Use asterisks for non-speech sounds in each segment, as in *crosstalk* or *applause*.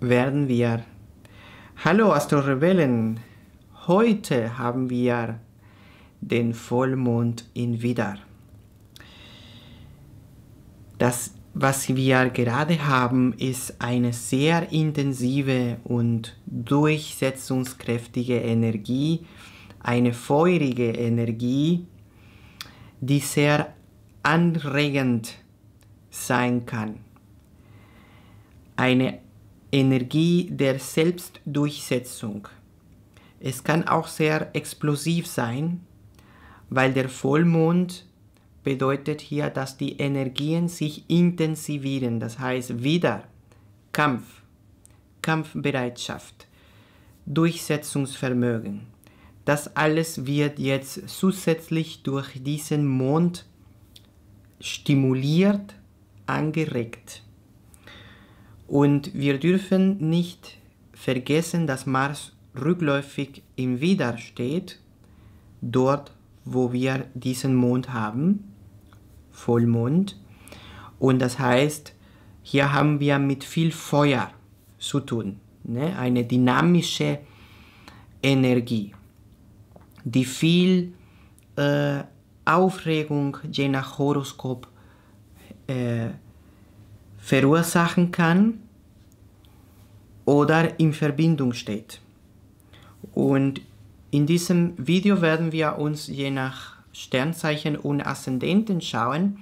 werden wir. Hallo Astro-Rebellen! Heute haben wir den Vollmond in Widar. Das, was wir gerade haben, ist eine sehr intensive und durchsetzungskräftige Energie, eine feurige Energie, die sehr anregend sein kann. Eine Energie der Selbstdurchsetzung. Es kann auch sehr explosiv sein, weil der Vollmond bedeutet hier, dass die Energien sich intensivieren. Das heißt wieder Kampf, Kampfbereitschaft, Durchsetzungsvermögen. Das alles wird jetzt zusätzlich durch diesen Mond stimuliert, angeregt. Und wir dürfen nicht vergessen, dass Mars rückläufig im Widder steht, dort, wo wir diesen Mond haben, Vollmond. Und das heißt, hier haben wir mit viel Feuer zu tun, ne? eine dynamische Energie, die viel äh, Aufregung je nach Horoskop äh, verursachen kann oder in Verbindung steht. Und in diesem Video werden wir uns je nach Sternzeichen und Aszendenten schauen,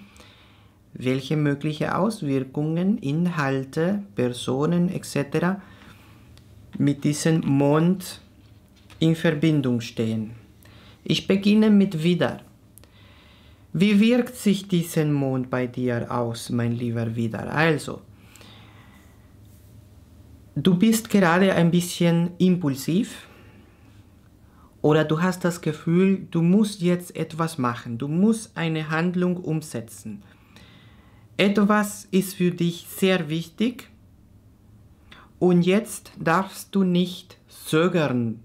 welche mögliche Auswirkungen Inhalte, Personen etc. mit diesem Mond in Verbindung stehen. Ich beginne mit wieder. Wie wirkt sich dieser Mond bei dir aus, mein lieber Widder? Also, du bist gerade ein bisschen impulsiv oder du hast das Gefühl, du musst jetzt etwas machen, du musst eine Handlung umsetzen. Etwas ist für dich sehr wichtig und jetzt darfst du nicht zögern,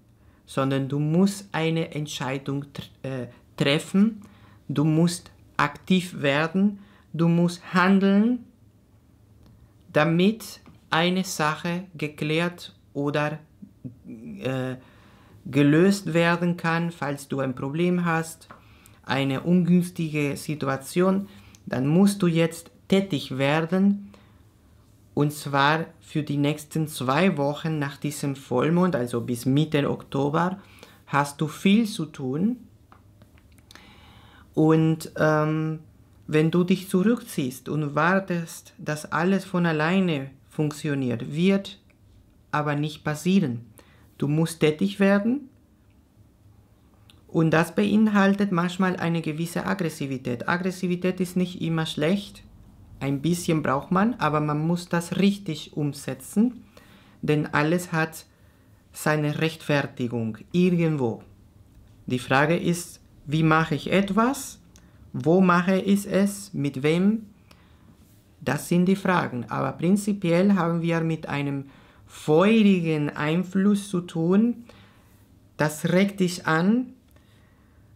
sondern du musst eine Entscheidung äh, treffen Du musst aktiv werden, du musst handeln, damit eine Sache geklärt oder äh, gelöst werden kann, falls du ein Problem hast, eine ungünstige Situation, dann musst du jetzt tätig werden und zwar für die nächsten zwei Wochen nach diesem Vollmond, also bis Mitte Oktober, hast du viel zu tun und ähm, wenn du dich zurückziehst und wartest, dass alles von alleine funktioniert, wird aber nicht passieren. Du musst tätig werden und das beinhaltet manchmal eine gewisse Aggressivität. Aggressivität ist nicht immer schlecht, ein bisschen braucht man, aber man muss das richtig umsetzen, denn alles hat seine Rechtfertigung irgendwo. Die Frage ist, wie mache ich etwas, wo mache ich es, mit wem, das sind die Fragen. Aber prinzipiell haben wir mit einem feurigen Einfluss zu tun, das regt dich an,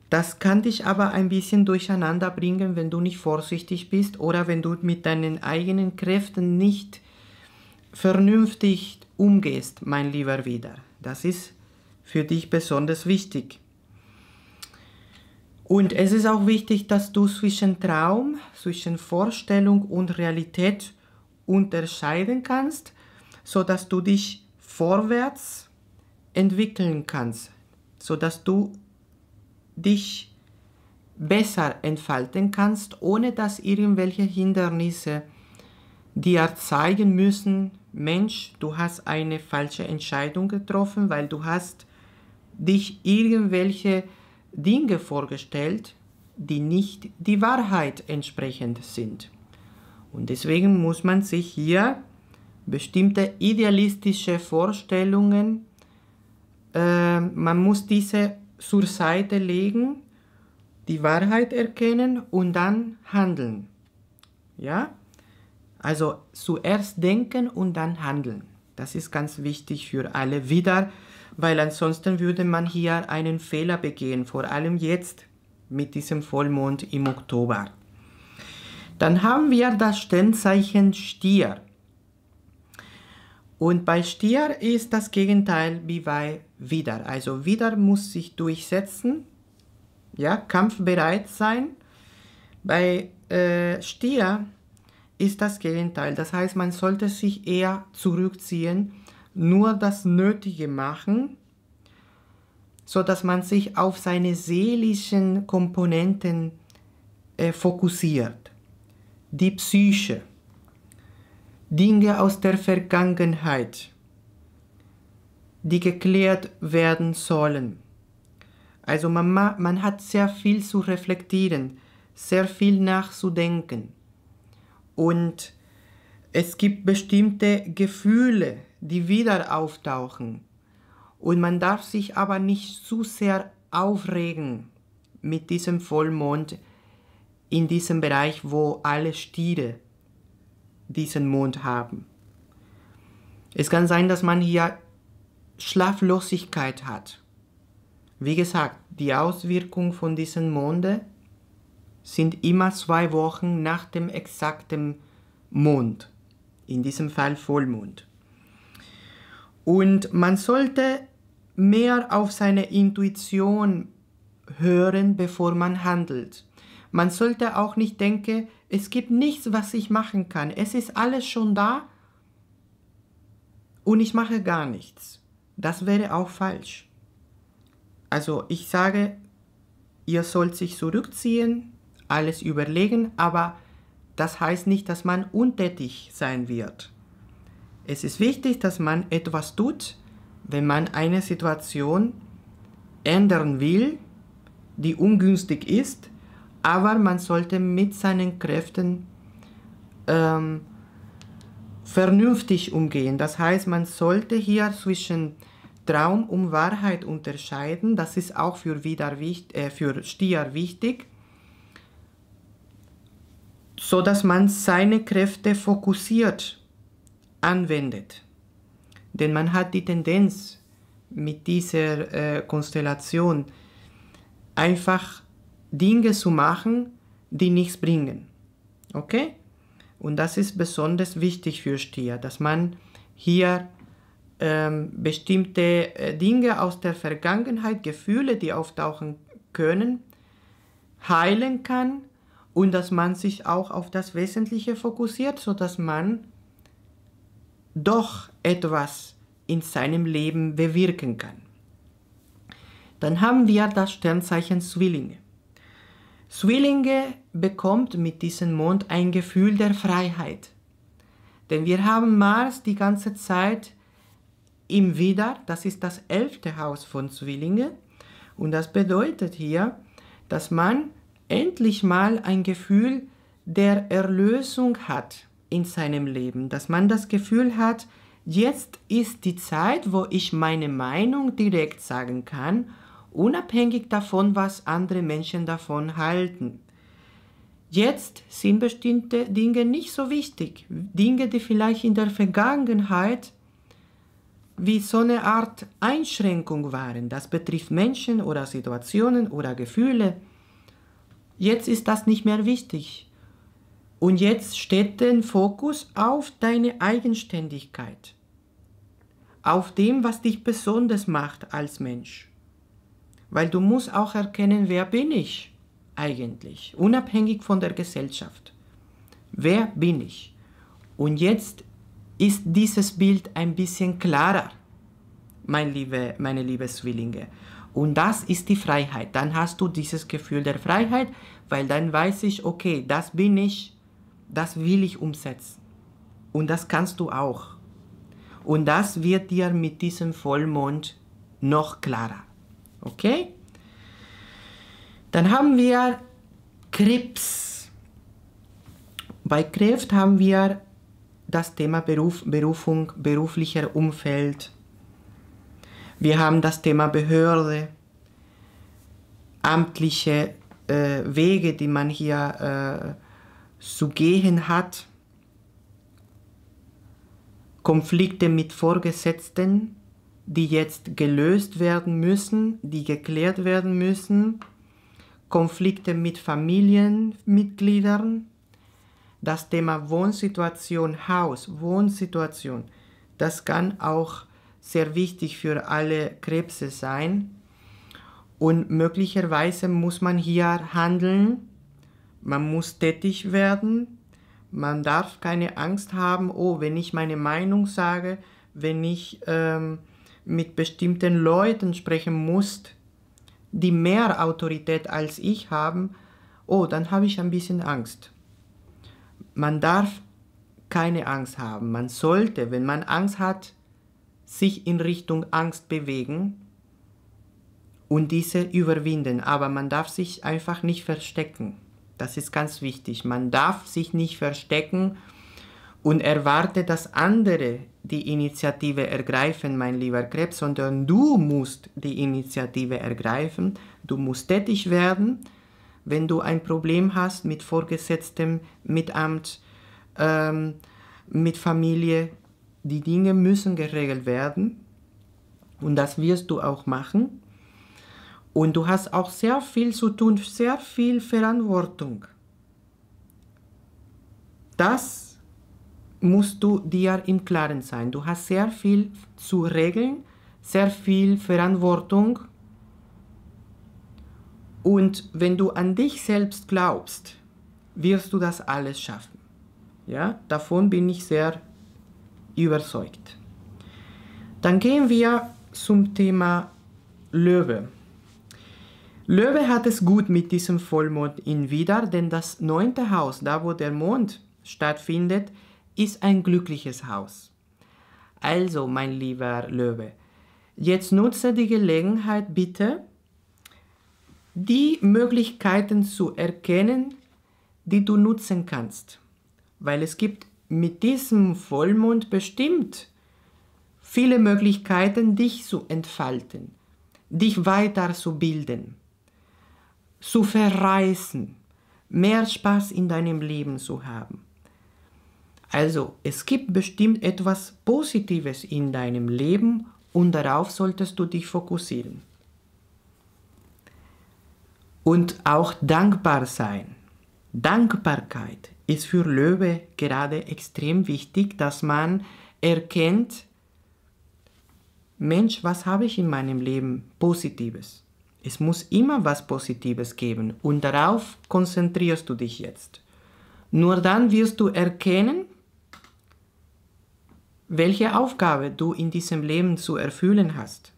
das kann dich aber ein bisschen durcheinander bringen, wenn du nicht vorsichtig bist oder wenn du mit deinen eigenen Kräften nicht vernünftig umgehst, mein lieber Wieder. Das ist für dich besonders wichtig. Und es ist auch wichtig, dass du zwischen Traum, zwischen Vorstellung und Realität unterscheiden kannst, so dass du dich vorwärts entwickeln kannst, so dass du dich besser entfalten kannst, ohne dass irgendwelche Hindernisse dir zeigen müssen, Mensch, du hast eine falsche Entscheidung getroffen, weil du hast dich irgendwelche Dinge vorgestellt, die nicht die Wahrheit entsprechend sind. Und deswegen muss man sich hier bestimmte idealistische Vorstellungen, äh, man muss diese zur Seite legen, die Wahrheit erkennen und dann handeln. Ja? Also zuerst denken und dann handeln. Das ist ganz wichtig für alle. Wieder weil ansonsten würde man hier einen Fehler begehen, vor allem jetzt mit diesem Vollmond im Oktober. Dann haben wir das Sternzeichen Stier. Und bei Stier ist das Gegenteil wie bei Wider. Also Wider muss sich durchsetzen, ja, kampfbereit sein. Bei äh, Stier ist das Gegenteil. Das heißt, man sollte sich eher zurückziehen, nur das Nötige machen, so dass man sich auf seine seelischen Komponenten äh, fokussiert. Die Psyche, Dinge aus der Vergangenheit, die geklärt werden sollen. Also man, man hat sehr viel zu reflektieren, sehr viel nachzudenken. Und es gibt bestimmte Gefühle, die wieder auftauchen. Und man darf sich aber nicht zu sehr aufregen mit diesem Vollmond in diesem Bereich, wo alle Stiere diesen Mond haben. Es kann sein, dass man hier Schlaflosigkeit hat. Wie gesagt, die Auswirkungen von diesen Monde sind immer zwei Wochen nach dem exakten Mond, in diesem Fall Vollmond. Und man sollte mehr auf seine Intuition hören, bevor man handelt. Man sollte auch nicht denken, es gibt nichts, was ich machen kann. Es ist alles schon da und ich mache gar nichts. Das wäre auch falsch. Also ich sage, ihr sollt sich zurückziehen, alles überlegen, aber das heißt nicht, dass man untätig sein wird. Es ist wichtig, dass man etwas tut, wenn man eine Situation ändern will, die ungünstig ist, aber man sollte mit seinen Kräften ähm, vernünftig umgehen. Das heißt, man sollte hier zwischen Traum und Wahrheit unterscheiden. Das ist auch für, wieder wichtig, äh, für Stier wichtig, so dass man seine Kräfte fokussiert anwendet. Denn man hat die Tendenz mit dieser äh, Konstellation einfach Dinge zu machen, die nichts bringen. Okay? Und das ist besonders wichtig für Stier, dass man hier ähm, bestimmte äh, Dinge aus der Vergangenheit, Gefühle, die auftauchen können, heilen kann und dass man sich auch auf das Wesentliche fokussiert, sodass man doch etwas in seinem Leben bewirken kann. Dann haben wir das Sternzeichen Zwillinge. Zwillinge bekommt mit diesem Mond ein Gefühl der Freiheit. Denn wir haben Mars die ganze Zeit im Widder, das ist das elfte Haus von Zwillinge. Und das bedeutet hier, dass man endlich mal ein Gefühl der Erlösung hat in seinem Leben, dass man das Gefühl hat, jetzt ist die Zeit, wo ich meine Meinung direkt sagen kann, unabhängig davon, was andere Menschen davon halten. Jetzt sind bestimmte Dinge nicht so wichtig. Dinge, die vielleicht in der Vergangenheit wie so eine Art Einschränkung waren. Das betrifft Menschen oder Situationen oder Gefühle. Jetzt ist das nicht mehr wichtig. Und jetzt steht den Fokus auf deine Eigenständigkeit, auf dem, was dich besonders macht als Mensch. Weil du musst auch erkennen, wer bin ich eigentlich, unabhängig von der Gesellschaft. Wer bin ich? Und jetzt ist dieses Bild ein bisschen klarer, mein liebe, meine liebe Zwillinge. Und das ist die Freiheit. Dann hast du dieses Gefühl der Freiheit, weil dann weiß ich, okay, das bin ich, das will ich umsetzen. Und das kannst du auch. Und das wird dir mit diesem Vollmond noch klarer. Okay? Dann haben wir Krebs. Bei Krebs haben wir das Thema Beruf, Berufung, beruflicher Umfeld. Wir haben das Thema Behörde, amtliche äh, Wege, die man hier äh, zu gehen hat, Konflikte mit Vorgesetzten, die jetzt gelöst werden müssen, die geklärt werden müssen, Konflikte mit Familienmitgliedern, das Thema Wohnsituation, Haus, Wohnsituation, das kann auch sehr wichtig für alle Krebse sein. Und möglicherweise muss man hier handeln, man muss tätig werden. Man darf keine Angst haben, oh, wenn ich meine Meinung sage, wenn ich ähm, mit bestimmten Leuten sprechen muss, die mehr Autorität als ich haben, oh, dann habe ich ein bisschen Angst. Man darf keine Angst haben. Man sollte, wenn man Angst hat, sich in Richtung Angst bewegen und diese überwinden. Aber man darf sich einfach nicht verstecken. Das ist ganz wichtig. Man darf sich nicht verstecken und erwarte, dass andere die Initiative ergreifen, mein lieber Krebs, sondern du musst die Initiative ergreifen. Du musst tätig werden, wenn du ein Problem hast mit Vorgesetztem, mit Amt, ähm, mit Familie. Die Dinge müssen geregelt werden und das wirst du auch machen. Und du hast auch sehr viel zu tun, sehr viel Verantwortung. Das musst du dir im Klaren sein. Du hast sehr viel zu regeln, sehr viel Verantwortung. Und wenn du an dich selbst glaubst, wirst du das alles schaffen. Ja, davon bin ich sehr überzeugt. Dann gehen wir zum Thema Löwe. Löwe hat es gut mit diesem Vollmond in Widar, denn das neunte Haus, da wo der Mond stattfindet, ist ein glückliches Haus. Also, mein lieber Löwe, jetzt nutze die Gelegenheit bitte, die Möglichkeiten zu erkennen, die du nutzen kannst. Weil es gibt mit diesem Vollmond bestimmt viele Möglichkeiten, dich zu entfalten, dich weiterzubilden zu verreisen, mehr Spaß in deinem Leben zu haben. Also es gibt bestimmt etwas Positives in deinem Leben und darauf solltest du dich fokussieren. Und auch dankbar sein. Dankbarkeit ist für Löwe gerade extrem wichtig, dass man erkennt, Mensch, was habe ich in meinem Leben Positives? Es muss immer was Positives geben und darauf konzentrierst du dich jetzt. Nur dann wirst du erkennen, welche Aufgabe du in diesem Leben zu erfüllen hast.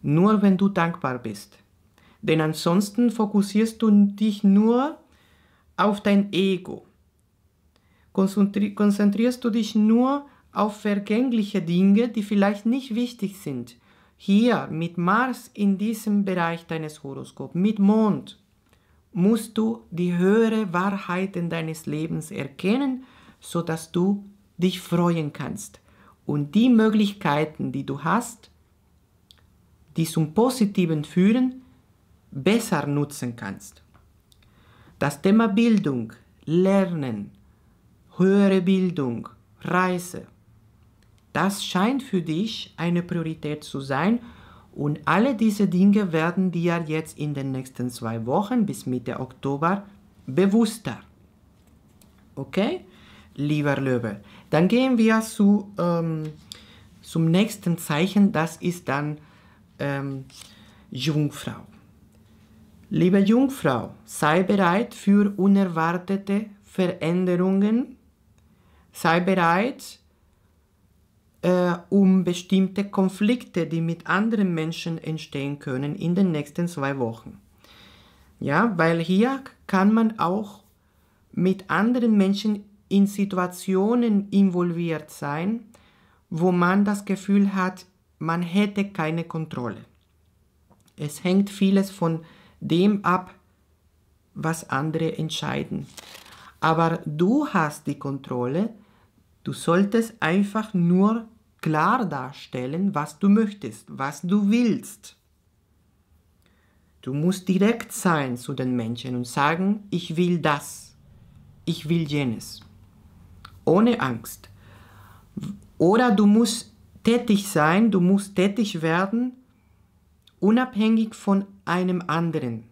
Nur wenn du dankbar bist. Denn ansonsten fokussierst du dich nur auf dein Ego. konzentrierst du dich nur auf vergängliche Dinge, die vielleicht nicht wichtig sind hier mit Mars in diesem Bereich deines Horoskops, mit Mond, musst du die höhere Wahrheiten deines Lebens erkennen, sodass du dich freuen kannst und die Möglichkeiten, die du hast, die zum Positiven führen, besser nutzen kannst. Das Thema Bildung, Lernen, höhere Bildung, Reise, das scheint für dich eine Priorität zu sein und alle diese Dinge werden dir jetzt in den nächsten zwei Wochen bis Mitte Oktober bewusster. Okay, lieber Löwe. Dann gehen wir zu, ähm, zum nächsten Zeichen, das ist dann ähm, Jungfrau. Liebe Jungfrau, sei bereit für unerwartete Veränderungen. Sei bereit, äh, um bestimmte Konflikte, die mit anderen Menschen entstehen können in den nächsten zwei Wochen. Ja, weil hier kann man auch mit anderen Menschen in Situationen involviert sein, wo man das Gefühl hat, man hätte keine Kontrolle. Es hängt vieles von dem ab, was andere entscheiden. Aber du hast die Kontrolle, du solltest einfach nur klar darstellen, was du möchtest, was du willst. Du musst direkt sein zu den Menschen und sagen, ich will das, ich will jenes, ohne Angst. Oder du musst tätig sein, du musst tätig werden, unabhängig von einem anderen,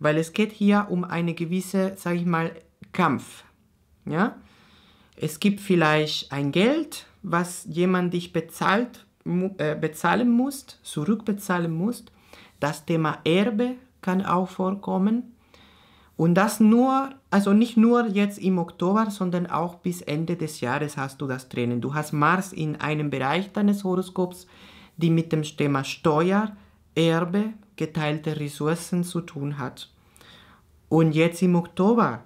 weil es geht hier um eine gewisse, sage ich mal, Kampf. Ja? Es gibt vielleicht ein Geld, was jemand dich bezahlt, äh, bezahlen muss, zurückbezahlen muss. Das Thema Erbe kann auch vorkommen. Und das nur, also nicht nur jetzt im Oktober, sondern auch bis Ende des Jahres hast du das Tränen. Du hast Mars in einem Bereich deines Horoskops, die mit dem Thema Steuer, Erbe, geteilte Ressourcen zu tun hat. Und jetzt im Oktober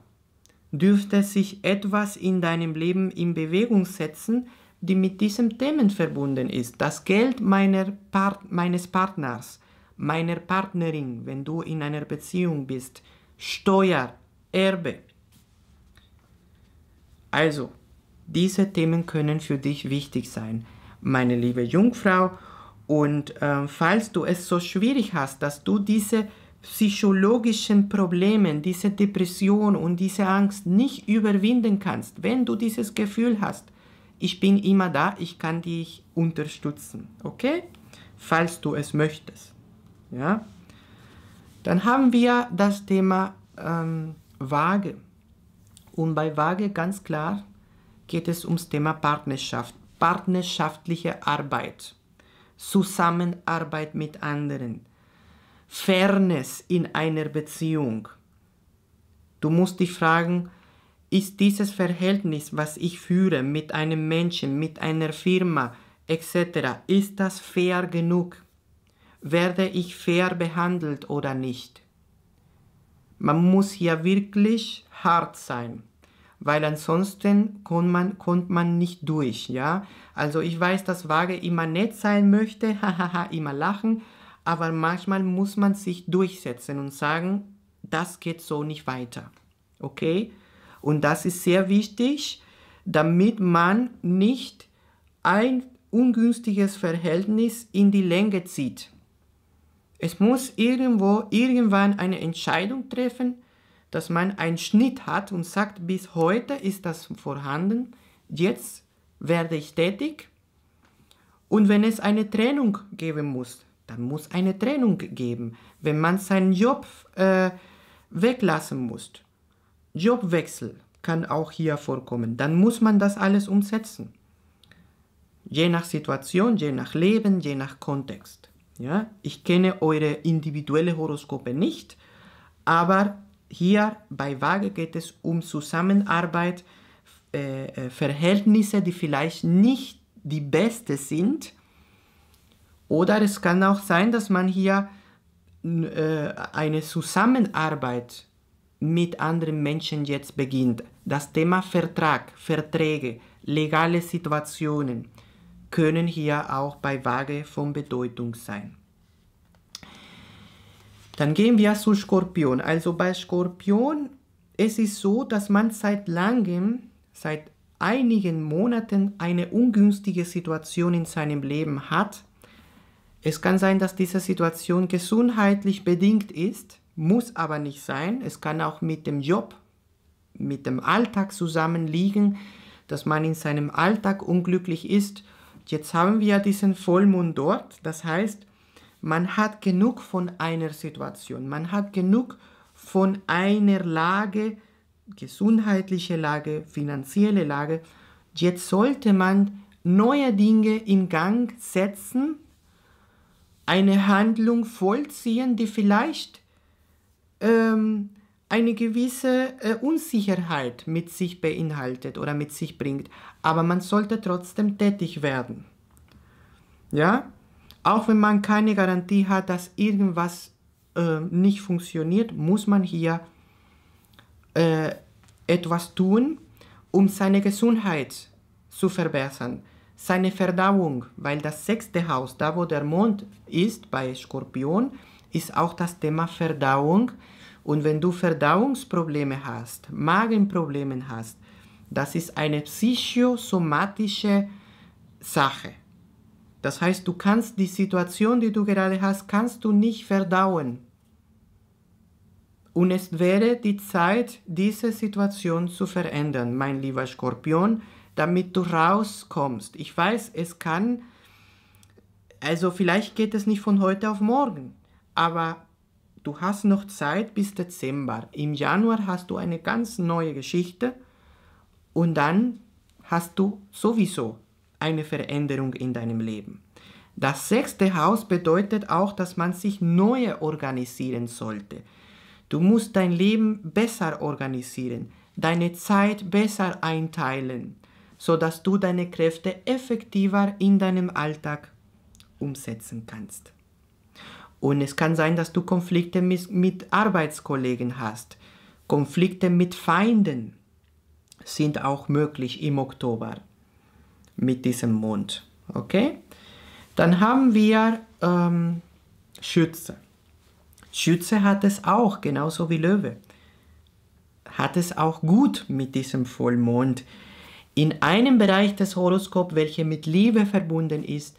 dürfte sich etwas in deinem Leben in Bewegung setzen, die mit diesen Themen verbunden ist. Das Geld meiner Part meines Partners, meiner Partnerin, wenn du in einer Beziehung bist, Steuer, Erbe. Also, diese Themen können für dich wichtig sein, meine liebe Jungfrau. Und äh, falls du es so schwierig hast, dass du diese psychologischen Probleme, diese Depression und diese Angst nicht überwinden kannst, wenn du dieses Gefühl hast, ich bin immer da, ich kann dich unterstützen, okay? Falls du es möchtest, ja? Dann haben wir das Thema ähm, Waage. Und bei Waage ganz klar geht es ums Thema Partnerschaft, partnerschaftliche Arbeit, Zusammenarbeit mit anderen, Fairness in einer Beziehung. Du musst dich fragen, ist dieses Verhältnis, was ich führe mit einem Menschen, mit einer Firma etc., ist das fair genug? Werde ich fair behandelt oder nicht? Man muss ja wirklich hart sein, weil ansonsten kommt man, kommt man nicht durch, ja? Also ich weiß, dass Waage immer nett sein möchte, *laughs* immer lachen, aber manchmal muss man sich durchsetzen und sagen, das geht so nicht weiter, okay? Und das ist sehr wichtig, damit man nicht ein ungünstiges Verhältnis in die Länge zieht. Es muss irgendwo irgendwann eine Entscheidung treffen, dass man einen Schnitt hat und sagt, bis heute ist das vorhanden, jetzt werde ich tätig. Und wenn es eine Trennung geben muss, dann muss eine Trennung geben, wenn man seinen Job äh, weglassen muss. Jobwechsel kann auch hier vorkommen. Dann muss man das alles umsetzen. Je nach Situation, je nach Leben, je nach Kontext. Ja? Ich kenne eure individuelle Horoskope nicht, aber hier bei Waage geht es um Zusammenarbeit, äh, äh Verhältnisse, die vielleicht nicht die beste sind. Oder es kann auch sein, dass man hier äh, eine Zusammenarbeit mit anderen Menschen jetzt beginnt. Das Thema Vertrag, Verträge, legale Situationen können hier auch bei Waage von Bedeutung sein. Dann gehen wir zu Skorpion. Also bei Skorpion, es ist so, dass man seit langem, seit einigen Monaten eine ungünstige Situation in seinem Leben hat. Es kann sein, dass diese Situation gesundheitlich bedingt ist muss aber nicht sein. Es kann auch mit dem Job, mit dem Alltag zusammenliegen, dass man in seinem Alltag unglücklich ist. Jetzt haben wir diesen Vollmond dort, das heißt, man hat genug von einer Situation, man hat genug von einer Lage, gesundheitliche Lage, finanzielle Lage. Jetzt sollte man neue Dinge in Gang setzen, eine Handlung vollziehen, die vielleicht ähm, eine gewisse äh, Unsicherheit mit sich beinhaltet oder mit sich bringt. Aber man sollte trotzdem tätig werden. Ja? Auch wenn man keine Garantie hat, dass irgendwas äh, nicht funktioniert, muss man hier äh, etwas tun, um seine Gesundheit zu verbessern. Seine Verdauung, weil das sechste Haus, da wo der Mond ist, bei Skorpion, ist auch das Thema Verdauung. Und wenn du Verdauungsprobleme hast, Magenprobleme hast, das ist eine psychosomatische Sache. Das heißt, du kannst die Situation, die du gerade hast, kannst du nicht verdauen. Und es wäre die Zeit, diese Situation zu verändern, mein lieber Skorpion, damit du rauskommst. Ich weiß, es kann, also vielleicht geht es nicht von heute auf morgen aber du hast noch Zeit bis Dezember. Im Januar hast du eine ganz neue Geschichte und dann hast du sowieso eine Veränderung in deinem Leben. Das sechste Haus bedeutet auch, dass man sich neu organisieren sollte. Du musst dein Leben besser organisieren, deine Zeit besser einteilen, sodass du deine Kräfte effektiver in deinem Alltag umsetzen kannst. Und es kann sein, dass du Konflikte mit, mit Arbeitskollegen hast. Konflikte mit Feinden sind auch möglich im Oktober mit diesem Mond. Okay? Dann haben wir ähm, Schütze. Schütze hat es auch, genauso wie Löwe. Hat es auch gut mit diesem Vollmond. In einem Bereich des Horoskops, welcher mit Liebe verbunden ist,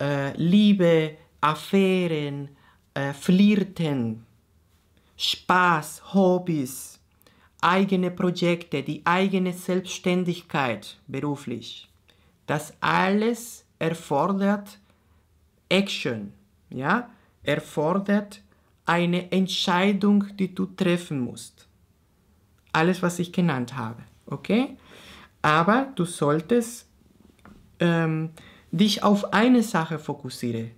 äh, Liebe, Affären, äh, Flirten, Spaß, Hobbys, eigene Projekte, die eigene Selbstständigkeit beruflich. Das alles erfordert Action, ja, erfordert eine Entscheidung, die du treffen musst. Alles, was ich genannt habe, okay? Aber du solltest ähm, dich auf eine Sache fokussieren.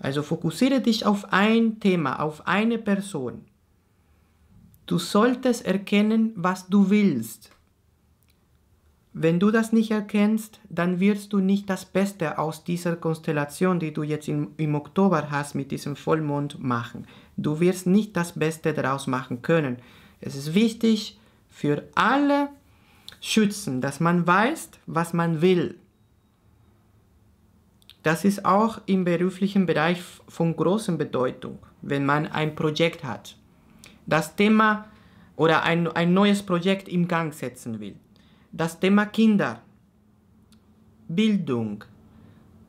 Also fokussiere dich auf ein Thema, auf eine Person. Du solltest erkennen, was du willst. Wenn du das nicht erkennst, dann wirst du nicht das Beste aus dieser Konstellation, die du jetzt im, im, Oktober hast mit diesem Vollmond machen. Du wirst nicht das Beste daraus machen können. Es ist wichtig für alle Schützen, dass man weiß, was man will. Das ist auch im beruflichen Bereich von großer Bedeutung, wenn man ein Projekt hat, das Thema oder ein, ein neues Projekt im Gang setzen will. Das Thema Kinder, Bildung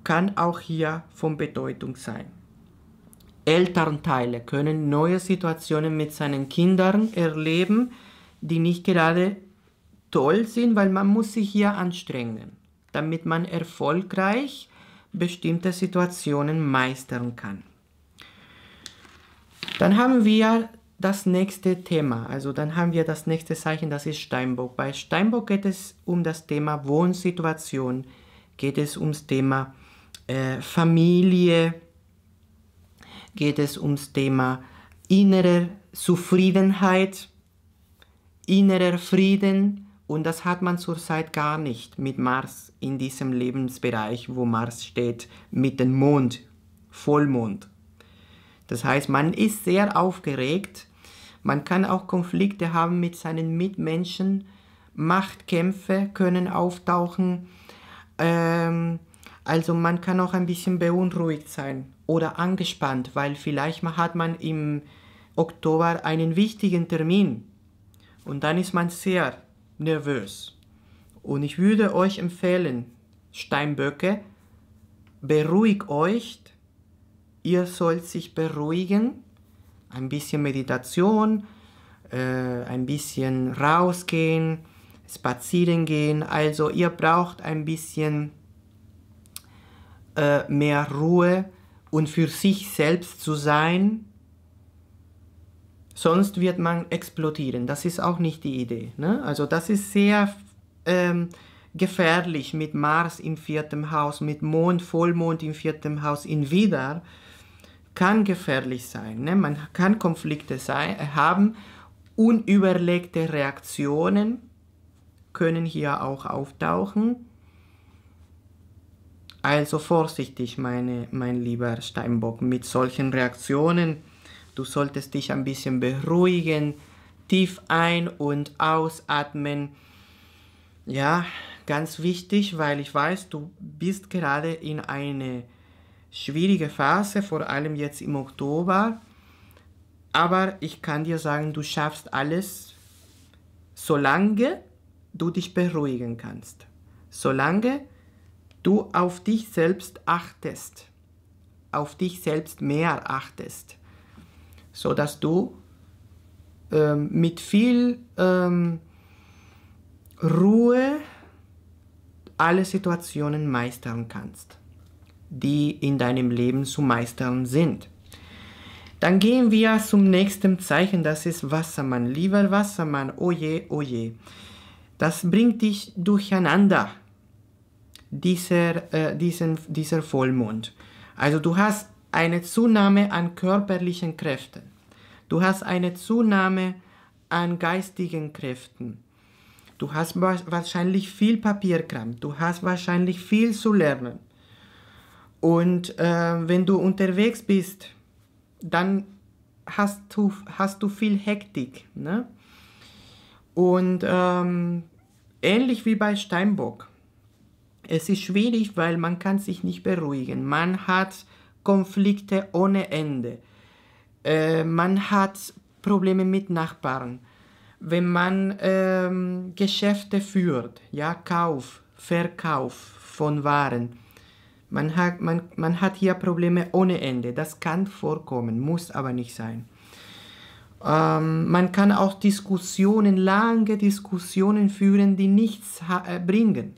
kann auch hier von Bedeutung sein. Elternteile können neue Situationen mit seinen Kindern erleben, die nicht gerade toll sind, weil man muss sich hier anstrengen, damit man erfolgreich bestimmte Situationen meistern kann. Dann haben wir das nächste Thema, also dann haben wir das nächste Zeichen, das ist Steinbock. Bei Steinbock geht es um das Thema Wohnsituation, geht es ums Thema äh, Familie, geht es ums Thema innere Zufriedenheit, innerer Frieden, und das hat man zurzeit gar nicht mit Mars in diesem Lebensbereich, wo Mars steht, mit dem Mond, Vollmond. Das heißt, man ist sehr aufgeregt, man kann auch Konflikte haben mit seinen Mitmenschen, Machtkämpfe können auftauchen, ähm, also man kann auch ein bisschen beunruhigt sein oder angespannt, weil vielleicht hat man im Oktober einen wichtigen Termin und dann ist man sehr nervös. Und ich würde euch empfehlen, Steinböcke, beruhigt euch, ihr sollt sich beruhigen, ein bisschen Meditation, äh, ein bisschen rausgehen, spazieren gehen. Also ihr braucht ein bisschen äh, mehr Ruhe und für sich selbst zu sein sonst wird man explodieren. Das ist auch nicht die Idee. Ne? Also das ist sehr ähm, gefährlich mit Mars im vierten Haus, mit Mond, Vollmond im vierten Haus, in Widder kann gefährlich sein. Ne? Man kann Konflikte sein, äh, haben. Unüberlegte Reaktionen können hier auch auftauchen. Also vorsichtig, meine, mein lieber Steinbock, mit solchen Reaktionen Du solltest dich ein bisschen beruhigen, tief ein- und ausatmen. Ja, ganz wichtig, weil ich weiß, du bist gerade in eine schwierige Phase, vor allem jetzt im Oktober. Aber ich kann dir sagen, du schaffst alles, solange du dich beruhigen kannst. Solange du auf dich selbst achtest, auf dich selbst mehr achtest so dass du ähm, mit viel ähm, Ruhe alle Situationen meistern kannst, die in deinem Leben zu meistern sind. Dann gehen wir zum nächsten Zeichen, das ist Wassermann. Lieber Wassermann, oje, oh oje. Oh das bringt dich durcheinander, dieser, äh, diesen, dieser Vollmond. Also du hast eine Zunahme an körperlichen Kräften. Du hast eine Zunahme an geistigen Kräften. Du hast wahrscheinlich viel Papierkram. Du hast wahrscheinlich viel zu lernen. Und äh, wenn du unterwegs bist, dann hast du, hast du viel Hektik. Ne? Und ähm, ähnlich wie bei Steinbock. Es ist schwierig, weil man kann sich nicht beruhigen. Man hat Konflikte ohne Ende. Äh, man hat Probleme mit Nachbarn. Wenn man ähm, Geschäfte führt, ja, Kauf, Verkauf von Waren, man hat, man, man hat hier Probleme ohne Ende. Das kann vorkommen, muss aber nicht sein. Ähm, man kann auch Diskussionen, lange Diskussionen führen, die nichts äh, bringen.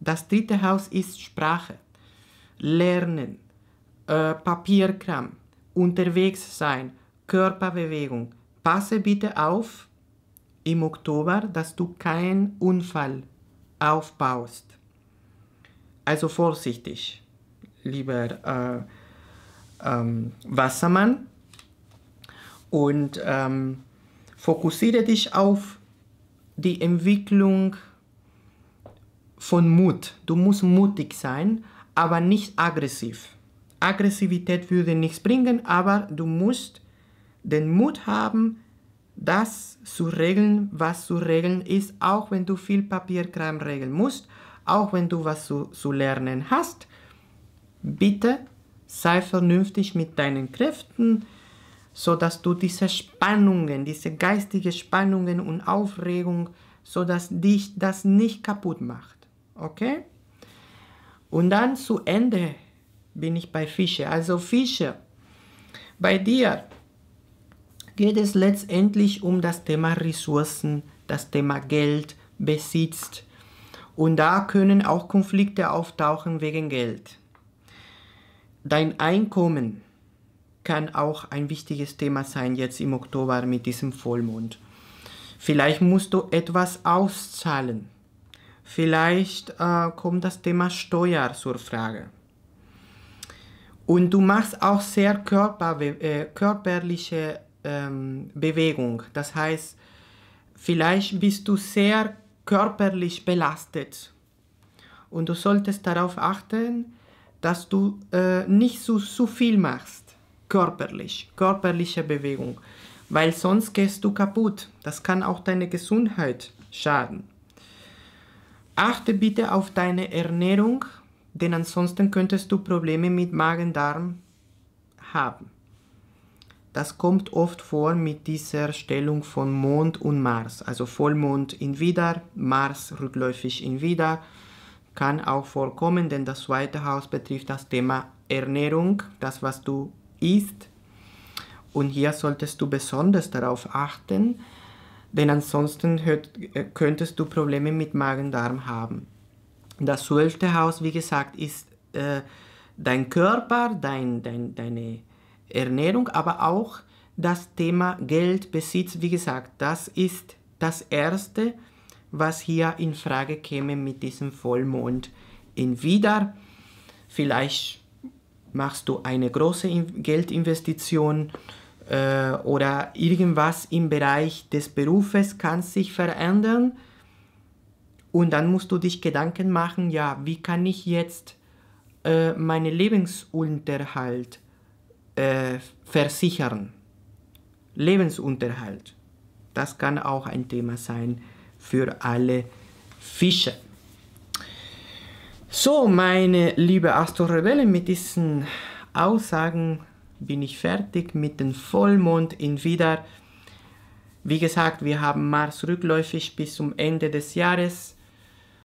Das dritte Haus ist Sprache, Lernen. Äh, Papierkram, unterwegs sein, Körperbewegung. Passe bitte auf im Oktober, dass du keinen Unfall aufbaust. Also vorsichtig, lieber äh, ähm, Wassermann. Und ähm, fokussiere dich auf die Entwicklung von Mut. Du musst mutig sein, aber nicht aggressiv. Aggressivität würde nichts bringen, aber du musst den Mut haben, das zu regeln, was zu regeln ist, auch wenn du viel Papierkram regeln musst, auch wenn du was zu, zu lernen hast. Bitte sei vernünftig mit deinen Kräften, so dass du diese Spannungen, diese geistige Spannungen und Aufregung, so dass dich das nicht kaputt macht. Okay? Und dann zu Ende bin ich bei Fische. Also Fische, bei dir geht es letztendlich um das Thema Ressourcen, das Thema Geld, Besitz. Und da können auch Konflikte auftauchen wegen Geld. Dein Einkommen kann auch ein wichtiges Thema sein jetzt im Oktober mit diesem Vollmond. Vielleicht musst du etwas auszahlen. Vielleicht äh, kommt das Thema Steuer zur Frage. Und du machst auch sehr körper, äh, körperliche ähm, Bewegung. Das heißt, vielleicht bist du sehr körperlich belastet. Und du solltest darauf achten, dass du äh, nicht so, so viel machst, körperlich, körperliche Bewegung, weil sonst gehst du kaputt. Das kann auch deine Gesundheit schaden. Achte bitte auf deine Ernährung, denn ansonsten könntest du Probleme mit Magen-Darm haben. Das kommt oft vor mit dieser Stellung von Mond und Mars, also Vollmond in Widder, Mars rückläufig in Widder, kann auch vorkommen, denn das zweite Haus betrifft das Thema Ernährung, das was du isst. Und hier solltest du besonders darauf achten, denn ansonsten äh, könntest du Probleme mit Magen-Darm haben. Das zwölfte Haus, wie gesagt, ist äh, dein Körper, dein, dein, deine Ernährung, aber auch das Thema Geld, Besitz, wie gesagt, das ist das Erste, was hier in Frage käme mit diesem Vollmond in Wider. Vielleicht machst du eine große Geldinvestition äh, oder irgendwas im Bereich des Berufes kann sich verändern. Und dann musst du dich Gedanken machen, ja, wie kann ich jetzt äh, meinen Lebensunterhalt äh, versichern? Lebensunterhalt. Das kann auch ein Thema sein für alle Fische. So, meine liebe Astro-Rebellen, mit diesen Aussagen bin ich fertig mit dem Vollmond in Wider. Wie gesagt, wir haben Mars rückläufig bis zum Ende des Jahres.